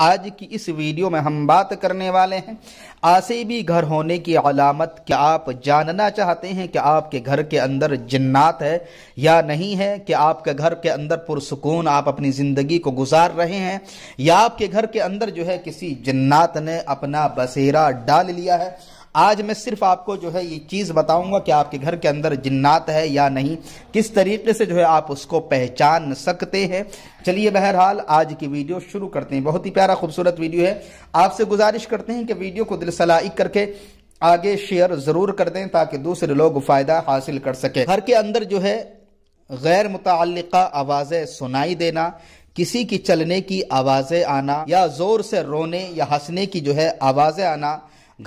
आज की इस वीडियो में हम बात करने वाले हैं आसेबी घर होने की अलामत क्या आप जानना चाहते हैं कि आपके घर के अंदर जन्नात है या नहीं है कि आपके घर के अंदर पुरसकून आप अपनी ज़िंदगी को गुजार रहे हैं या आपके घर के अंदर जो है किसी जन्नात ने अपना बसेरा डाल लिया है आज मैं सिर्फ आपको जो है ये चीज़ बताऊंगा कि आपके घर के अंदर जिन्नात है या नहीं किस तरीके से जो है आप उसको पहचान सकते हैं चलिए बहरहाल आज की वीडियो शुरू करते हैं बहुत ही प्यारा खूबसूरत वीडियो है आपसे गुजारिश करते हैं कि वीडियो को दिल सलाइक करके आगे शेयर ज़रूर कर दें ताकि दूसरे लोग फ़ायदा हासिल कर सकें घर के अंदर जो है गैर मुतल आवाज़ें सुनाई देना किसी की चलने की आवाज़ें आना या ज़ोर से रोने या हंसने की जो है आवाज़ें आना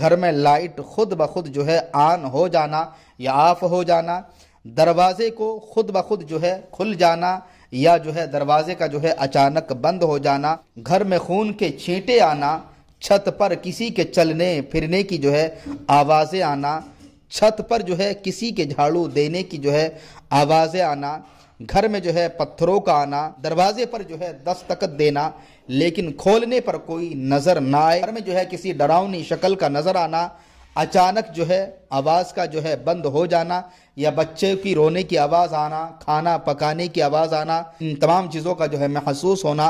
घर में लाइट खुद ब खुद जो है आन हो जाना या ऑफ हो जाना दरवाज़े को खुद ब खुद जो है खुल जाना या जो है दरवाज़े का जो है अचानक बंद हो जाना घर में खून के छींटे आना छत पर किसी के चलने फिरने की जो है आवाज़ें आना छत पर जो है किसी के झाड़ू देने की जो है आवाज़ें आना घर में जो है पत्थरों का आना दरवाजे पर जो है दस्तखत देना लेकिन खोलने पर कोई नज़र ना आए घर में जो है किसी डरावनी शक्ल का नज़र आना अचानक जो है आवाज़ का जो है बंद हो जाना या बच्चे की रोने की आवाज़ आना खाना पकाने की आवाज़ आना इन तमाम चीज़ों का जो है महसूस होना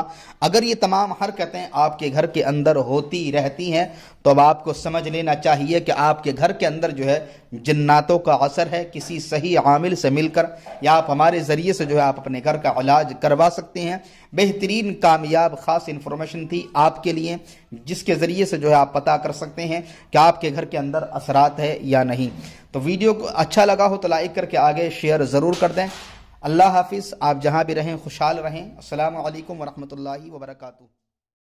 अगर ये तमाम हरकतें आपके घर के अंदर होती रहती हैं तो अब आपको समझ लेना चाहिए कि आपके घर के अंदर जो है जन्नातों का असर है किसी सही आमिल से मिलकर या आप हमारे ज़रिए से जो है आप अपने घर का इलाज करवा सकते हैं बेहतरीन कामयाब ख़ास इन्फॉर्मेशन थी आपके लिए जिसके ज़रिए से जो है आप पता कर सकते हैं कि आपके घर के अंदर असरात है या नहीं तो वीडियो को अच्छा लगा हो तो लाइक करके आगे शेयर ज़रूर कर दें अल्लाह हाफिज़ आप जहाँ भी रहें खुशहाल रहें अल्लाम वरहमल वर्का